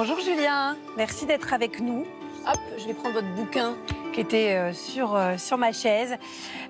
Bonjour Julien, merci d'être avec nous. Hop, je vais prendre votre bouquin qui était euh, sur, euh, sur ma chaise.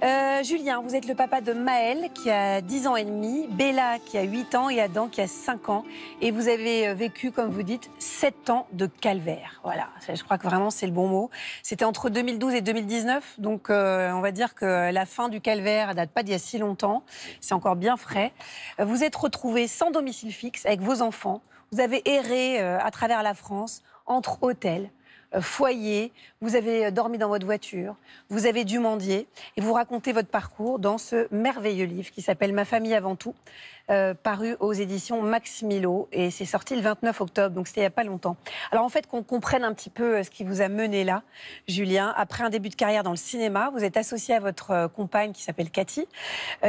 Euh, Julien, vous êtes le papa de Maël qui a 10 ans et demi, Bella qui a 8 ans et Adam qui a 5 ans. Et vous avez vécu, comme vous dites, 7 ans de calvaire. Voilà, je crois que vraiment c'est le bon mot. C'était entre 2012 et 2019, donc on va dire que la fin du calvaire date pas d'il y a si longtemps. C'est encore bien frais. Vous êtes retrouvé sans domicile fixe avec vos enfants vous avez erré euh, à travers la France entre hôtels, euh, foyer, vous avez euh, dormi dans votre voiture, vous avez dû mendier et vous racontez votre parcours dans ce merveilleux livre qui s'appelle Ma famille avant tout, euh, paru aux éditions Max et c'est sorti le 29 octobre, donc c'était il n'y a pas longtemps. Alors en fait, qu'on comprenne un petit peu ce qui vous a mené là, Julien, après un début de carrière dans le cinéma, vous êtes associé à votre compagne qui s'appelle Cathy,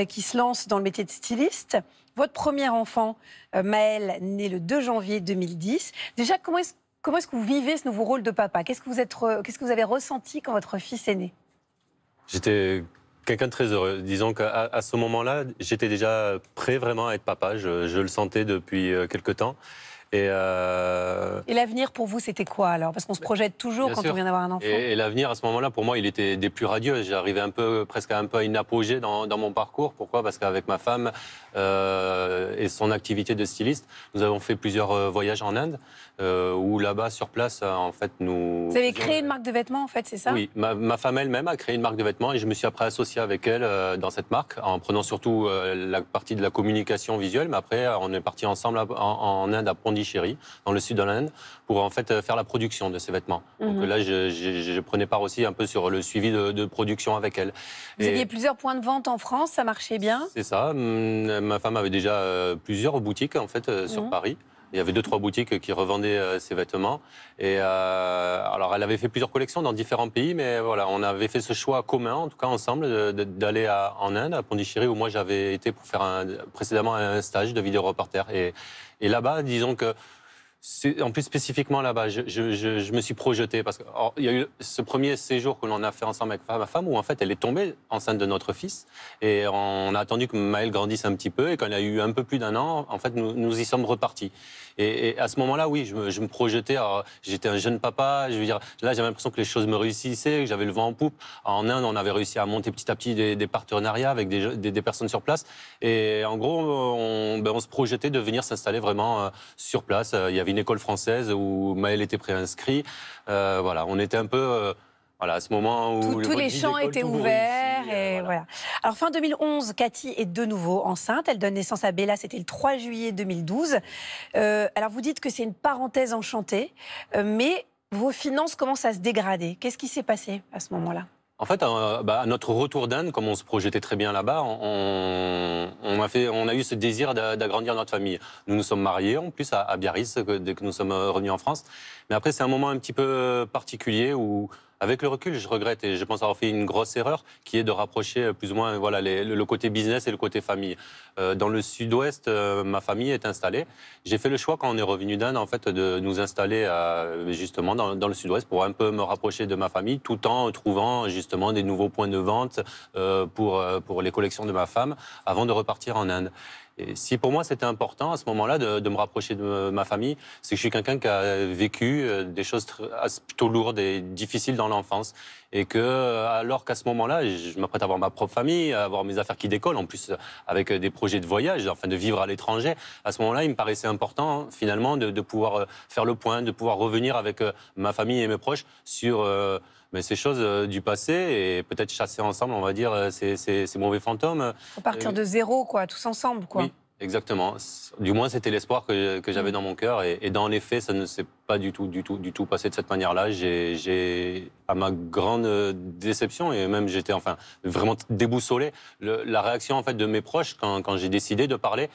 qui se lance dans le métier de styliste. Votre premier enfant, Maël, né le 2 janvier 2010. Déjà, comment est-ce Comment est-ce que vous vivez ce nouveau rôle de papa Qu'est-ce que vous avez ressenti quand votre fils est né J'étais quelqu'un de très heureux. Disons qu'à ce moment-là, j'étais déjà prêt vraiment à être papa. Je, je le sentais depuis euh, quelque temps. Euh, et, l'avenir pour vous, c'était quoi alors Parce qu'on se projette toujours quand on vient d'avoir un enfant. Et, l'avenir à ce moment-là, pour moi, il était des plus radieux. J'arrivais un peu, presque un peu à une apogée dans, dans mon parcours. Pourquoi Parce qu'avec ma femme euh, et son activité de styliste, nous avons fait plusieurs euh, voyages en Inde, où là-bas, sur place, en fait, nous. Vous avez créé une marque de vêtements, en fait, c'est ça Oui, ma, femme elle-même a créé une marque de vêtements et je me suis après associé avec elle dans cette marque, en prenant surtout la partie de la communication visuelle. Mais après, on est parti ensemble en, Inde à Pondi chérie, dans le sud de l'Inde, pour en fait euh, faire la production de ces vêtements. Donc mhm. là, je, prenais part aussi un peu sur le suivi de, production avec elle. Vous aviez plusieurs points de vente en France, ça marchait bien C'est ça. Hum, ma femme avait déjà euh, plusieurs boutiques en fait euh, sur mhm. Paris. Il y avait deux, trois boutiques qui revendaient ses euh, vêtements. Et euh, alors, elle avait fait plusieurs collections dans différents pays, mais voilà, on avait fait ce choix commun, en tout cas ensemble, d'aller en Inde, à Pondichéry, où moi j'avais été pour faire un, précédemment un stage de vidéo reporter. Et, et là-bas, disons que en plus spécifiquement là-bas, je, me suis projeté parce qu'il y a eu ce premier séjour que l'on a fait ensemble avec ma femme où en fait elle est tombée enceinte de notre fils et on a attendu que Maël grandisse un petit peu et qu'on a eu un peu plus d'un an, en fait nous, y sommes repartis. Et, à ce moment-là, oui, je me, projetais. J'étais un jeune papa, je veux dire, là j'avais l'impression que les choses me réussissaient, que j'avais le vent en poupe. En Inde, on avait réussi à monter petit à petit des, partenariats avec des, personnes sur place et en gros, on, ben, on se projetait de venir s'installer vraiment euh, sur place. Euh, il y avait une école française où Maël était préinscrit. Euh, voilà, on était un peu. Euh, voilà, à ce moment où tous les champs étaient ouverts. Euh, et voilà. Alors, fin 2011, Cathy est de nouveau enceinte. Elle donne naissance à Bella, c'était le 3 juillet 2012. alors, vous dites que c'est une parenthèse enchantée, mais vos finances commencent à se dégrader. Qu'est-ce qui s'est passé à ce moment-là en fait, à bah, notre retour d'Inde, comme on se projetait très bien là-bas, on, a fait, on a eu ce désir d'agrandir notre famille. Nous nous sommes mariés, en plus, à, Biarritz, dès que nous sommes euh, revenus en France. Mais après, c'est un moment un petit peu euh, particulier où avec le recul, je regrette et je pense avoir fait une grosse erreur qui est de rapprocher euh, plus ou moins voilà, le côté business et le côté famille. Euh, dans le sud-ouest, euh, ma famille est installée. J'ai fait le choix quand on est revenu d'Inde en fait, de nous installer à, justement dans, le sud-ouest pour un peu me rapprocher de ma famille tout en trouvant justement des nouveaux points de vente pour, pour les collections de ma femme avant de repartir en Inde si pour moi c'était important à ce moment-là de, de, me rapprocher de ma famille, c'est que je suis quelqu'un qui a vécu euh, des choses ah, plutôt lourdes et difficiles dans l'enfance. Et que, euh, alors qu'à ce moment-là, je m'apprête à avoir ma propre famille, à avoir mes affaires qui décollent, en plus avec euh, des projets de voyage, enfin de vivre à l'étranger, à ce moment-là, il me paraissait important hein, finalement de, de, pouvoir faire le point, de pouvoir revenir avec ma famille et mes proches sur mais ces choses euh, du passé et peut-être chasser ensemble, on va dire, euh, ces, mauvais fantômes. Euh, à partir de zéro, quoi, tous ensemble, quoi. Oui. Exactement. Du moins, c'était l'espoir que, que j'avais mm. dans mon cœur. Et, dans les faits, ça ne s'est pas du tout, du tout, du tout passé de cette manière-là. J'ai, à ma grande déception, et même j'étais enfin vraiment déboussolé, la réaction en fait de mes proches quand, quand j'ai décidé de parler,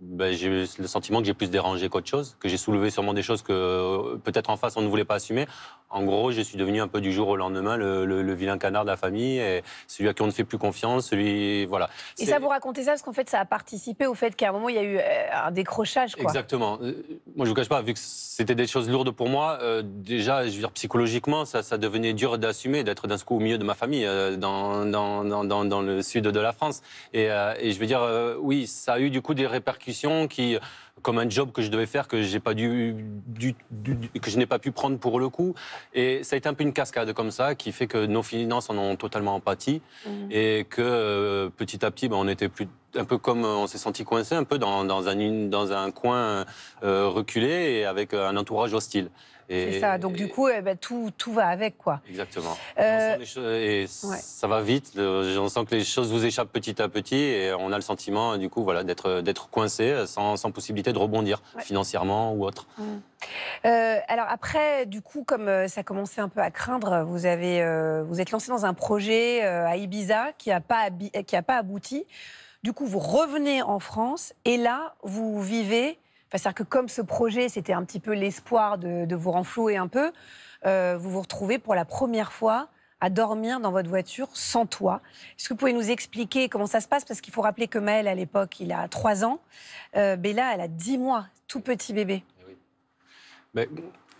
ben, j'ai le sentiment que j'ai plus dérangé qu'autre chose, que j'ai soulevé sûrement des choses que peut-être en face on ne voulait pas assumer. En gros, je suis devenu un peu du jour au lendemain le, vilain canard de la famille, et celui à qui on ne fait plus confiance, celui voilà. Et ça, vous racontez ça parce qu'en fait, ça a participé au fait qu'à un moment il y a eu euh, un décrochage. Quoi. Exactement. Euh, moi, je vous cache pas, vu que c'était des choses lourdes pour moi, euh, déjà, je veux dire psychologiquement, ça, ça devenait dur d'assumer d'être d'un coup au milieu de ma famille dans, dans, dans, dans, le sud de la France. Et, et je veux dire, oui, ça a eu du coup des répercussions qui comme un job que je devais faire que j'ai pas dû, du, que je n'ai pas pu prendre pour le coup. Et ça a été un peu une cascade comme ça qui fait que nos finances en ont totalement empathie et que euh, petit à petit, ben, on était plus un peu comme on s'est senti coincé un peu dans, un, dans un coin euh, reculé et avec un entourage hostile. C'est ça. Donc, du coup, eh ben, tout, va avec, quoi. Exactement. Euh, et ça va vite. On sent que les choses vous échappent petit à petit et on a le sentiment, du coup, voilà, d'être coincé sans, possibilité de rebondir financièrement ou autre. Mm. Euh, alors après, du coup, comme ça commençait un peu à craindre, vous avez, vous êtes lancé dans un projet à Ibiza qui n'a pas, pas abouti. Du coup, vous revenez en France et là, vous vivez. Enfin, C'est-à-dire que comme ce projet, c'était un petit peu l'espoir de, vous renflouer un peu, euh, vous vous retrouvez pour la première fois à dormir dans votre voiture sans toit. Est-ce que vous pouvez nous expliquer comment ça se passe Parce qu'il faut rappeler que Maël, à l'époque, il a 3 ans. Euh, Bella, elle a 10 mois, tout petit bébé. Eh oui.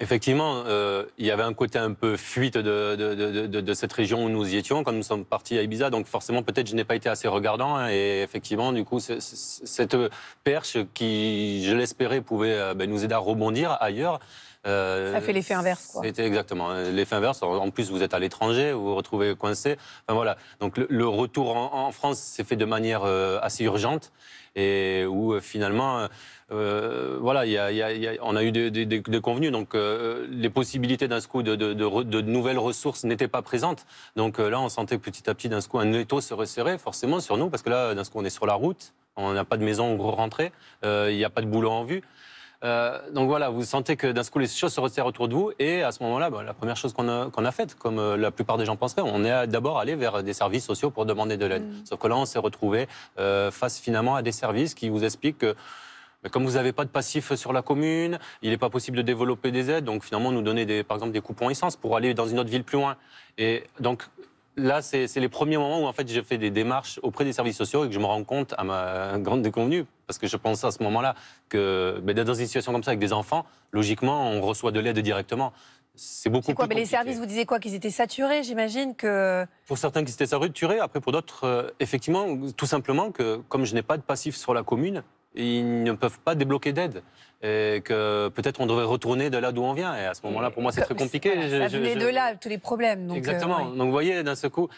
Effectivement, euh, il y avait un côté un peu fuite de, de, de, de, cette région où nous y étions quand nous sommes partis à Ibiza. Donc forcément, peut-être je n'ai pas été assez regardant. et effectivement, du coup, cette perche qui, je l'espérais, pouvait euh, ben, nous aider à rebondir ailleurs. Euh, ça fait l'effet inverse, quoi. C'était exactement euh, l'effet inverse. En plus, vous êtes à l'étranger, vous vous retrouvez coincé. Enfin voilà. Donc le, retour en, en France s'est fait de manière euh, assez urgente et où finalement euh, voilà, y a, on a eu des, des, convenus, donc euh, les possibilités d'un coup de, nouvelles ressources n'étaient pas présentes. Donc euh, là, on sentait petit à petit d'un coup un étau se resserrer forcément sur nous, parce que là, d'un coup, on est sur la route, on n'a pas de maison où rentrer, il n'y a pas de boulot en vue. donc voilà, vous sentez que d'un coup les choses se resserrent autour de vous et à ce moment-là, bah, la première chose qu'on a, faite, comme la plupart des gens penseraient, on est d'abord allé vers des services sociaux pour demander de l'aide. Mmh. Sauf que là, on s'est retrouvé face finalement à des services qui vous expliquent que comme vous n'avez pas de passif sur la commune, il n'est pas possible de développer des aides. Donc finalement, nous donner des, par exemple des coupons essence pour aller dans une autre ville plus loin. Et donc là, c'est les premiers moments où en fait j'ai fait des démarches auprès des services sociaux et que je me rends compte à ma grande déconvenue, parce que je pense à ce moment-là que d'être ben, dans une situation comme ça avec des enfants, logiquement, on reçoit de l'aide directement. C'est beaucoup quoi, plus mais Les services, vous disiez quoi Qu'ils étaient saturés, j'imagine que... Pour certains qu'ils étaient saturés, après pour d'autres, euh, effectivement, tout simplement que comme je n'ai pas de passif sur la commune, ils ne peuvent pas débloquer d'aide et que peut-être on devrait retourner de là d'où on vient. Et à ce moment-là, pour moi, c'est très compliqué. ça venait de là, tous les problèmes. Donc Exactement. Euh, donc vous voyez, d'un seul coup,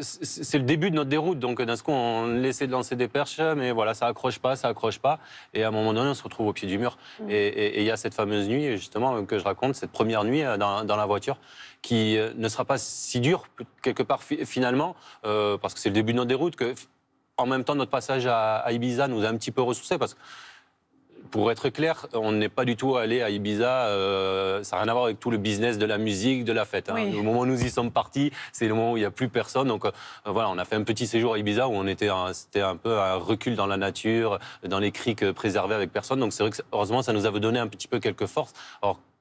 c'est le début de notre déroute. Donc d'un seul coup, on essaie de lancer des perches, mais voilà, ça accroche pas, ça accroche pas. Et à un moment donné, on se retrouve au pied du mur. Mm. Et il y a cette fameuse nuit, justement, que je raconte, cette première nuit euh, dans, la voiture, qui euh, ne sera pas si dure, quelque part, finalement, parce que c'est le début de notre déroute, que en même temps, notre passage à, Ibiza nous a un petit peu ressourcé parce que pour être clair, on n'est pas du tout allé à Ibiza. Euh, ça n'a rien à voir avec tout le business de la musique, de la fête. Hein. Au moment où nous y sommes partis, c'est le moment où il n'y a plus personne. Donc euh, voilà, on a fait un petit séjour à Ibiza où on était, c'était un peu un recul dans la nature, dans les criques préservées avec personne. Donc c'est vrai que heureusement, ça nous avait donné un petit peu quelques forces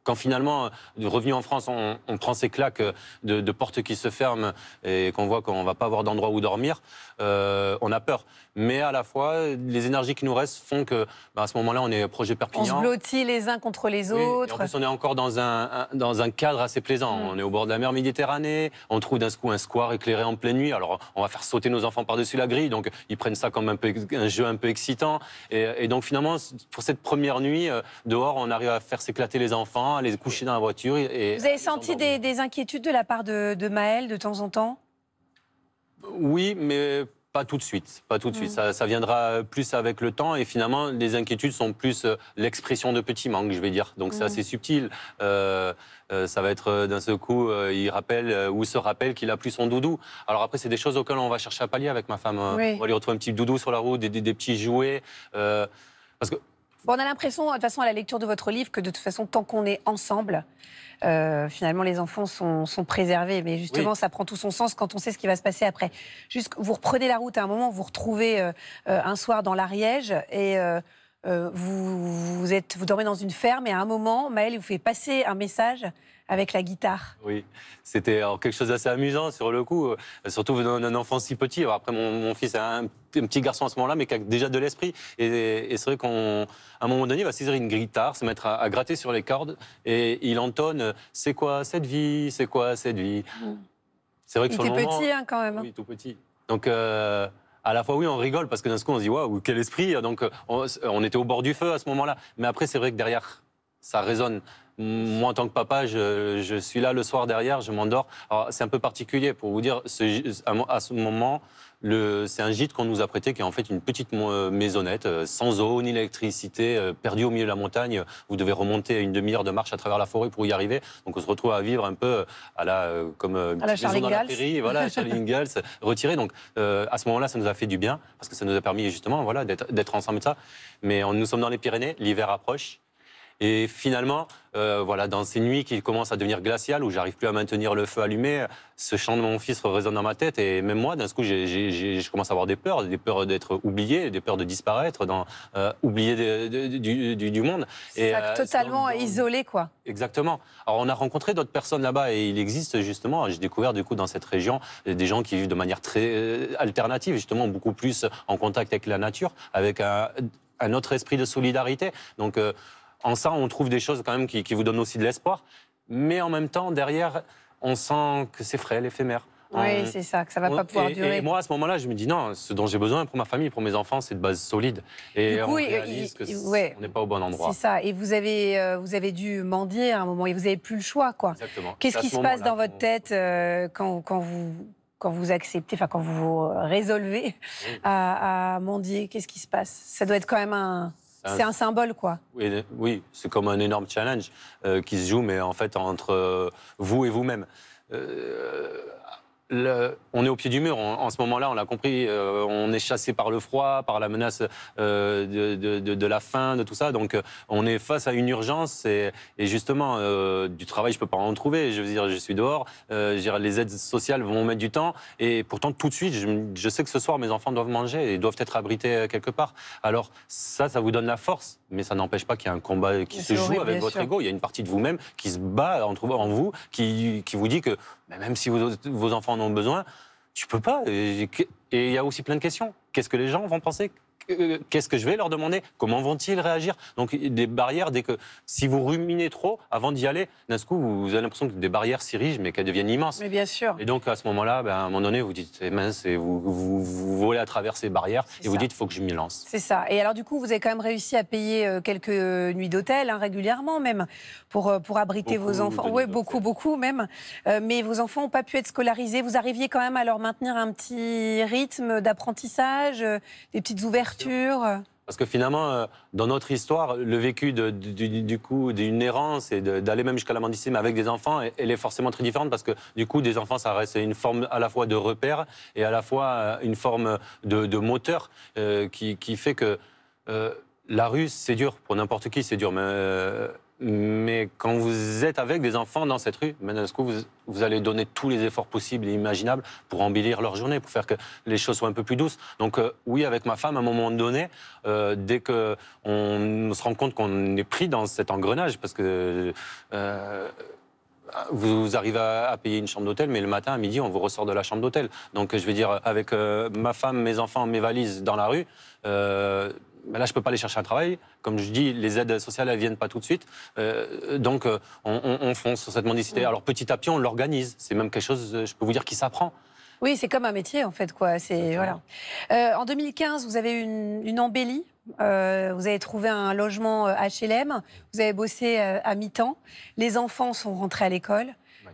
quand finalement, euh, revenu en France, on, on prend ces claques euh, de, portes qui se ferment et qu'on voit qu'on va pas avoir d'endroit où dormir, euh, on a peur mais à la fois, les énergies qui nous restent font que, bah, à ce moment-là, on est projet Perpignan. On se blottit les uns contre les autres. et en plus, on est encore dans un, dans un cadre assez plaisant. Mm. On est au bord de la mer Méditerranée, on trouve d'un coup un square éclairé en pleine nuit. Alors, on va faire sauter nos enfants par-dessus la grille, donc ils prennent ça comme un, peu, un jeu un peu excitant. Et, donc, finalement, pour cette première nuit, euh, dehors, on arrive à faire s'éclater les enfants, à les coucher dans la voiture. Et, Vous avez senti des, inquiétudes de la part de, de Maël de temps en temps oui, mais pas tout de suite, pas tout de suite. Mm. Ça, viendra plus avec le temps et finalement, les inquiétudes sont plus euh, l'expression de petits manques, je vais dire. Donc c'est mm. assez subtil. Euh, euh, ça va être d'un seul coup, il rappelle ou se rappelle qu'il a plus son doudou. Alors après, c'est des choses auxquelles on va chercher à pallier avec ma femme. Hein. On va lui retrouver un petit doudou sur la route, des, petits jouets. parce que... on a l'impression, de toute façon, à la lecture de votre livre, que de toute façon, tant qu'on est ensemble, euh, finalement les enfants sont, préservés. Mais justement, ça prend tout son sens quand on sait ce qui va se passer après. Juste, vous reprenez la route à un moment, vous retrouvez euh, euh, un soir dans l'Ariège et vous, êtes, vous dormez dans une ferme et à un moment, Maëlle vous fait passer un message avec la guitare. Oui, c'était euh, quelque chose d'assez amusant sur le coup, euh, surtout venant d'un enfant si petit. après, mon, fils a un, petit garçon à ce moment-là, mais qui a déjà de l'esprit. Et, c'est vrai qu'à un moment donné, il va saisir une guitare, se mettre à, gratter sur les cordes, et il entonne « C'est quoi cette vie C'est quoi cette vie C'est vrai que il sur était le moment, petit hein, quand même. Hein. Oui, tout petit. Donc... Euh, à la fois, oui, on rigole parce que d'un coup, on se dit waouh, quel esprit. Donc, on était au bord du feu à ce moment-là. Mais après, c'est vrai que derrière, ça résonne. Moi, en tant que papa, je, suis là le soir derrière, je m'endors. c'est un peu particulier pour vous dire, à ce moment, c'est un gîte qu'on nous a prêté qui est en fait une petite euh, maisonnette euh, sans eau ni électricité, euh, perdue au milieu de la montagne. Vous devez remonter une demi-heure de marche à travers la forêt pour y arriver. Donc on se retrouve à vivre un peu à la comme la dans la voilà, Charlie Ingalls, retiré. Donc à ce moment-là, ça nous a fait du bien parce que ça nous a permis justement voilà d'être ensemble ça. Mais nous sommes dans les Pyrénées, l'hiver approche. Et finalement, euh, voilà, dans ces nuits qui commencent à devenir glaciales, où j'arrive plus à maintenir le feu allumé, ce chant de mon fils résonne dans ma tête. Et même moi, d'un coup, je commence à avoir des peurs, des peurs d'être oublié, des peurs de disparaître, dans, euh, oublié du, du, du, monde. Et, euh, totalement isolé, quoi. Exactement. Alors, on a rencontré d'autres personnes là-bas et il existe justement, j'ai découvert du coup dans cette région des gens qui vivent de manière très euh, alternative, justement, beaucoup plus en contact avec la nature, avec un, un autre esprit de solidarité. Donc, en ça, on trouve des choses quand même qui, vous donnent aussi de l'espoir. Mais en même temps, derrière, on sent que c'est frêle, éphémère. Oui, euh, c'est ça, que ça va pas pouvoir durer. moi, à ce moment-là, je me dis non, ce dont j'ai besoin pour ma famille, pour mes enfants, c'est de base solide. Et on réalise on n'est pas au bon endroit. C'est ça. Et vous avez, euh, vous avez dû mendier à un moment. Et vous n'avez plus le choix, quoi. Qu'est-ce qui se passe dans votre tête euh, quand, vous vous acceptez, enfin quand vous vous résolvez à, à mendier Qu'est-ce qui se passe Ça doit être quand même un c'est un, symbole, quoi. Oui, c'est comme un énorme challenge euh, qui se joue, mais en fait, entre euh, vous et vous-même. Euh, on est au pied du mur. En, ce moment-là, on l'a compris, euh, on est chassé par le froid, par la menace euh, de, la faim, de tout ça. Donc, euh, on est face à une urgence. Et, justement, du travail, je ne peux pas en trouver. Je veux dire, je suis dehors. Je les aides sociales vont mettre du temps. Et pourtant, tout de suite, je, je sais que ce soir, mes enfants doivent manger et doivent être abrités quelque part. Alors, ça, ça vous donne la force mais ça n'empêche pas qu'il y a un combat qui se joue avec votre ego. Il y a une partie de vous-même qui se bat entre, en vous, qui, vous dit que bah, même si vos enfants en ont besoin, tu peux pas. Et il y a aussi plein de questions. Qu'est-ce que les gens vont penser euh, qu'est-ce que je vais leur demander Comment vont-ils réagir Donc des barrières, dès que si vous ruminez trop, avant d'y aller, d'un coup, vous, avez l'impression que des barrières s'irrigent mais qu'elles deviennent immenses. Mais bien sûr. Et donc à ce moment-là, ben, à un moment donné, vous dites, eh mince, et vous, vous, volez à travers ces barrières et vous dites, il faut que je m'y lance. C'est ça. Et alors du coup, vous avez quand même réussi à payer euh, quelques nuits d'hôtel, hein, régulièrement même, pour, euh, pour abriter vos enfants. Oui, beaucoup, beaucoup même. mais vos enfants n'ont pas pu être scolarisés. Vous arriviez quand même à leur maintenir un petit rythme d'apprentissage, des petites ouvertures parce que finalement, euh, dans notre histoire, le vécu du, coup d'une errance et d'aller même jusqu'à la mendicité, avec des enfants, elle est forcément très différente parce que du coup, des enfants, ça reste une forme à la fois de repère et à la fois euh, une forme de, moteur euh, qui, fait que la rue, c'est dur pour n'importe qui, c'est dur, mais mais quand vous êtes avec des enfants dans cette rue, que vous, vous allez donner tous les efforts possibles et imaginables pour embellir leur journée, pour faire que les choses soient un peu plus douces. Donc euh, oui, avec ma femme, à un moment donné, euh, dès que on se rend compte qu'on est pris dans cet engrenage, parce que euh, vous, arrivez à, payer une chambre d'hôtel, mais le matin à midi, on vous ressort de la chambre d'hôtel. Donc je veux dire, avec ma femme, mes enfants, mes valises dans la rue bah là, je ne peux pas aller chercher un travail. Comme je dis, les aides sociales, elles ne viennent pas tout de suite. Euh, donc, euh, on, fonce sur cette mendicité. Alors, petit à petit, on l'organise. C'est même quelque chose, euh, je peux vous dire, qui s'apprend. Oui, c'est comme un métier, en fait. Quoi. voilà. en 2015, vous avez une, une embellie. vous avez trouvé un logement HLM. Vous avez bossé à mi-temps. Les enfants sont rentrés à l'école.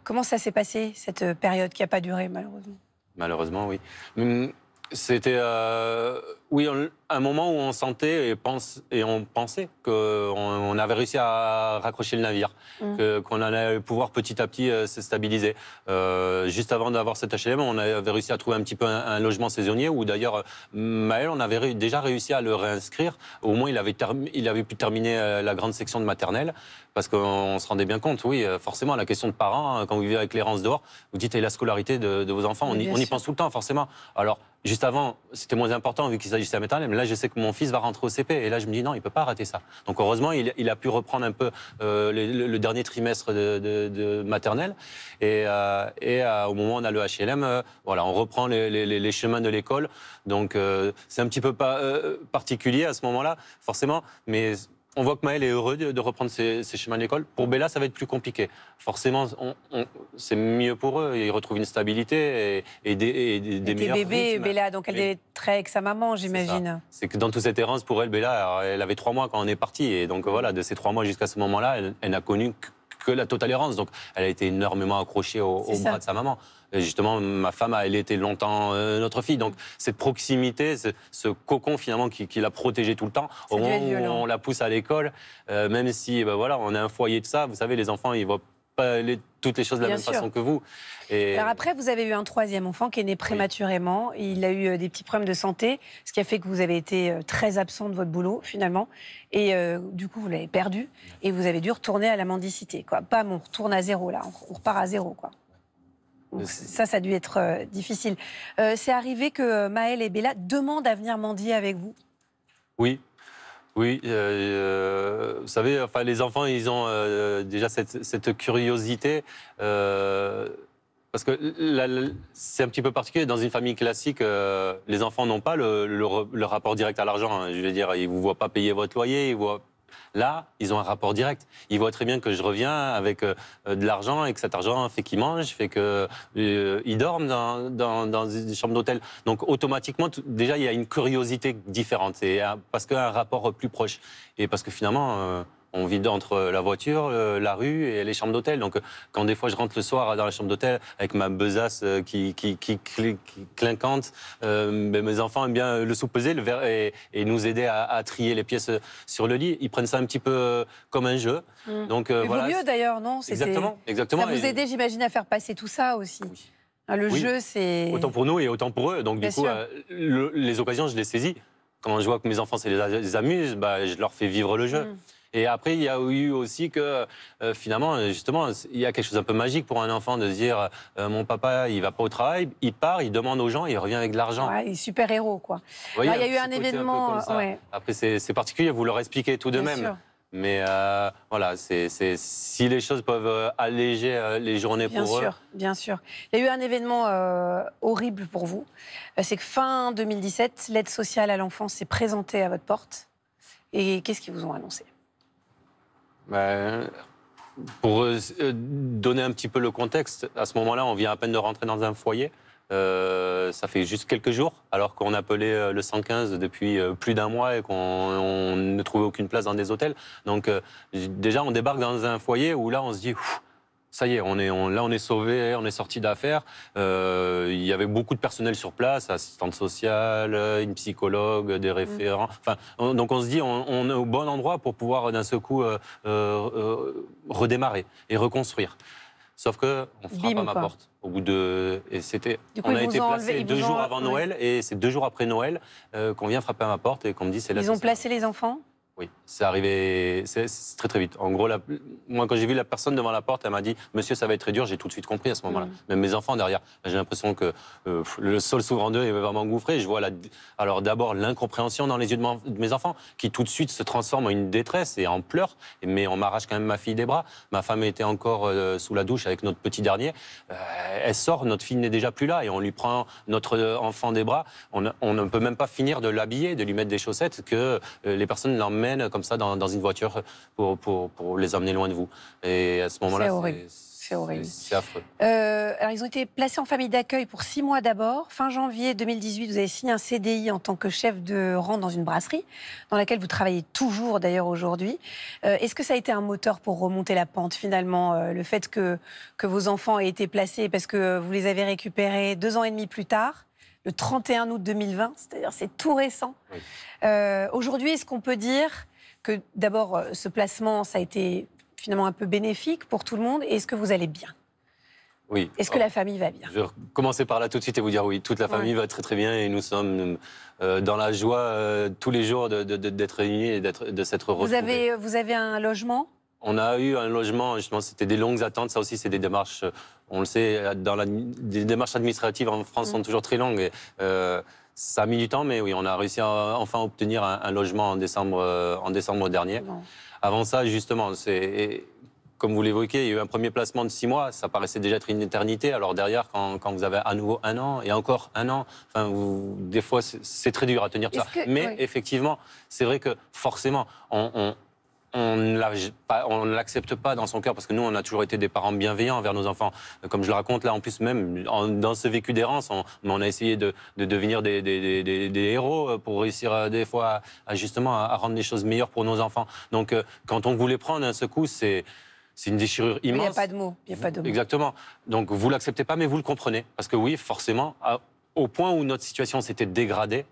Comment ça s'est passé, cette période qui n'a pas duré, malheureusement Malheureusement, oui. mais hum, c'était euh, oui un moment où on sentait et, pense, et on pensait qu'on on avait réussi à raccrocher le navire, mmh. qu'on allait pouvoir petit à petit euh, se stabiliser. Euh, juste avant d'avoir cet HLM, on avait réussi à trouver un petit peu un, logement saisonnier où d'ailleurs Maël, on avait déjà réussi à le réinscrire. Au moins, il avait, il avait pu terminer euh, la grande section de maternelle parce qu'on se rendait bien compte, oui, euh, forcément, la question de parents, hein, quand vous vivez avec l'errance dehors, vous dites et la scolarité de, vos enfants, on y, on y pense tout le temps, forcément. Alors Juste avant, c'était moins important vu qu'il s'agissait à mais Là, je sais que mon fils va rentrer au CP. Et là, je me dis non, il ne peut pas rater ça. Donc, heureusement, il, a pu reprendre un peu euh, le, dernier trimestre de, maternelle. Et, euh, euh, au moment où on a le HLM, voilà, on reprend les, chemins de l'école. Donc, c'est un petit peu pas, particulier à ce moment-là, forcément. Mais on voit que Maël est heureux de, reprendre ses, ses chemins d'école. Pour Bella, ça va être plus compliqué. Forcément, c'est mieux pour eux. Ils retrouvent une stabilité et, des, et des, bébé, donc elle est très avec sa maman, j'imagine. C'est que dans toute cette errance, pour elle, Bella, elle avait trois mois quand on est parti. Et donc voilà, de ces trois mois jusqu'à ce moment-là, elle n'a connu que que la tolérance. Donc, elle a été énormément accrochée au, bras de sa maman. justement, ma femme elle était longtemps euh, notre fille. Donc, cette proximité, ce, cocon finalement qui, l'a protégée tout le temps, on la pousse à l'école, euh, même si, ben voilà, on a un foyer de ça, vous savez, les enfants, ils voient les, toutes les choses de la même façon que vous. Et... Alors après, vous avez eu un troisième enfant qui est né prématurément. Il a eu euh, des petits problèmes de santé, ce qui a fait que vous avez été euh, très absent de votre boulot finalement. Et euh, du coup, vous l'avez perdu et vous avez dû retourner à la mendicité. Quoi. Bam, on retourne à zéro là, on repart à zéro. Quoi. ça, ça a dû être difficile. c'est arrivé que Maël et Bella demandent à venir mendier avec vous Oui, oui, euh, vous savez, enfin, les enfants, ils ont euh, déjà cette, curiosité. Euh, parce que c'est un petit peu particulier. Dans une famille classique, euh, les enfants n'ont pas le, rapport direct à l'argent. Hein. Je veux dire, ils ne vous voient pas payer votre loyer, ils voient Là, ils ont un rapport direct. Ils voient très bien que je reviens avec euh, de l'argent et que cet argent fait qu'ils mangent, fait qu'ils euh, dorment dans, des chambres d'hôtel. Donc automatiquement, déjà, il y a une curiosité différente euh, parce qu'il y a un rapport plus proche. Et parce que finalement... On vit entre la voiture, la rue et les chambres d'hôtel. Donc, quand des fois je rentre le soir dans la chambre d'hôtel avec ma besace euh, qui, qui, qui, clinquante, euh, ben, mes enfants aiment bien le soupeser le et, nous aider à, trier les pièces sur le lit. Ils prennent ça un petit peu euh, comme un jeu. Mmh. C'est Donc, mieux d'ailleurs, non Exactement, exactement. Ça vous aider j'imagine, à faire passer tout ça aussi. Ah, le jeu, c'est. Autant pour nous et autant pour eux. Donc, du coup, les occasions, je les saisis. Quand je vois que mes enfants, ça les amuse, bah, je leur fais vivre le jeu. Mmh. Et après, il y a eu aussi que euh, finalement, justement, il y a quelque chose un peu magique pour un enfant de se dire euh, mon papa, il va pas au travail, il part, il demande aux gens, il revient avec de l'argent. il est super héros, quoi. il y a eu un événement. Après, c'est particulier, vous leur expliquez tout de même. Mais euh, voilà, c'est si les choses peuvent alléger les journées pour sûr, eux. Bien sûr, Il y a eu un événement horrible pour vous. C'est que fin 2017, l'aide sociale à l'enfance s'est présentée à votre porte. Et qu'est-ce qu'ils vous ont annoncé ben, Pour euh, euh, donner un petit peu le contexte, à ce moment-là, on vient à peine de rentrer dans un foyer. Euh, ça fait juste quelques jours, alors qu'on appelait euh, le 115 depuis plus d'un mois et qu'on ne trouvait aucune place dans des hôtels. Donc déjà, on débarque dans un foyer où là, on se dit, ça y est, on est, là on est sauvé, on est sorti d'affaires. Euh, il y avait beaucoup de personnel sur place, assistante sociale, euh, une psychologue, des mm. référents. donc on se dit, on, est au bon endroit pour pouvoir d'un seul coup euh, redémarrer et reconstruire. Sauf que on frappe à ma porte au bout de et c'était on a été placé deux jours avant Noël et c'est deux jours après Noël qu'on vient frapper à ma porte et qu'on me dit c'est là. Ils ont placé les enfants oui, c'est arrivé c'est très très vite. En gros, la, moi quand j'ai vu la personne devant la porte, elle m'a dit Monsieur, ça va être très dur. J'ai tout de suite compris à ce moment-là. Mm. Même mes enfants derrière, j'ai l'impression que euh, le sol s'ouvre en deux et vraiment engouffré. Je vois alors d'abord l'incompréhension dans les yeux de, mes enfants, qui tout de suite se transforme en une détresse et en pleurs. Mais on m'arrache quand même ma fille des bras. Ma femme était encore euh, sous la douche avec notre petit dernier. Euh, elle sort, notre fille n'est déjà plus là et on lui prend notre enfant des bras. On, on ne peut même pas finir de l'habiller, de lui mettre des chaussettes que les personnes l'emmènent euh, comme ça dans, une voiture euh, pour, les emmener loin de vous. Et à ce moment-là, c'est horrible. C'est affreux. Euh, alors, ils ont été placés en famille d'accueil pour six mois d'abord. Fin janvier 2018, vous avez signé un CDI en tant que chef de rang dans une brasserie, dans laquelle vous travaillez toujours d'ailleurs aujourd'hui. Est-ce que ça a été un moteur pour remonter la pente finalement, le fait que vos enfants aient été placés parce que vous les avez récupérés deux ans et demi plus tard le 31 août 2020, c'est-à-dire c'est tout récent. Euh, aujourd'hui, est-ce qu'on peut dire que d'abord euh, ce placement, ça a été finalement un peu bénéfique pour tout le monde Est-ce que vous allez bien oui. Est-ce que la famille va bien Je vais commencer par là tout de suite et vous dire oui, toute la famille va très très bien et nous sommes euh, dans la joie tous les jours d'être réunis et de s'être retrouvés. Vous avez, vous avez un logement on a eu un logement, justement, c'était des longues attentes. Ça aussi, c'est des démarches, euh, on le sait, dans la, démarches administratives en France sont mm. toujours très longues. Euh, ça a mis du temps, mais oui, on a réussi à enfin obtenir un, logement en décembre, euh, en décembre dernier. Avant ça, justement, c'est comme vous l'évoquez, il y a eu un premier placement de six mois, ça paraissait déjà être une éternité. Alors derrière, quand, vous avez à nouveau un an et encore un an, des fois, c'est très dur à tenir ça. Mais effectivement, c'est vrai que forcément, on, on ne l'accepte pas dans son cœur parce que nous, on a toujours été des parents bienveillants envers nos enfants. Comme je le raconte là, en plus, même dans ce vécu d'errance, on, on, a essayé de, devenir des, héros euh, pour réussir euh, des fois à, justement à, rendre les choses meilleures pour nos enfants. Donc, euh, quand on voulait prendre un secours, c'est une déchirure immense. Il n'y a pas de mots. Exactement. Donc vous l'acceptez pas, mais vous le comprenez, parce que oui, forcément, au point où notre situation s'était dégradée,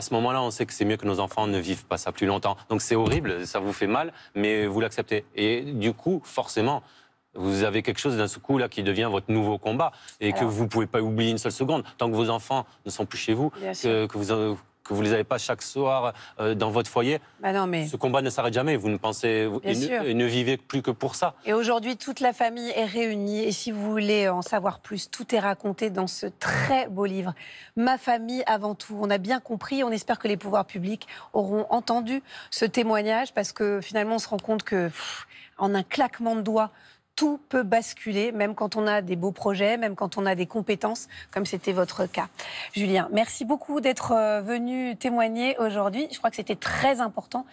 à ce moment-là, on sait que c'est mieux que nos enfants ne vivent pas ça plus longtemps. Donc c'est horrible, ça vous fait mal, mais vous l'acceptez. Et du coup, forcément, vous avez quelque chose d'un coup là qui devient votre nouveau combat et que vous ne pouvez pas oublier une seule seconde. Tant que vos enfants ne sont plus chez vous, que, vous, que vous ne les avez pas chaque soir euh, dans votre foyer. Bah ce combat ne s'arrête jamais. Vous ne pensez et, ne, vivez plus que pour ça. Et aujourd'hui, toute la famille est réunie. Et si vous voulez en savoir plus, tout est raconté dans ce très beau livre. Ma famille avant tout. On a bien compris. On espère que les pouvoirs publics auront entendu ce témoignage parce que finalement, on se rend compte que en un claquement de doigts, tout peut basculer, même quand on a des beaux projets, même quand on a des compétences, comme c'était votre cas. Julien, merci beaucoup d'être euh, venu témoigner aujourd'hui. Je crois que c'était très important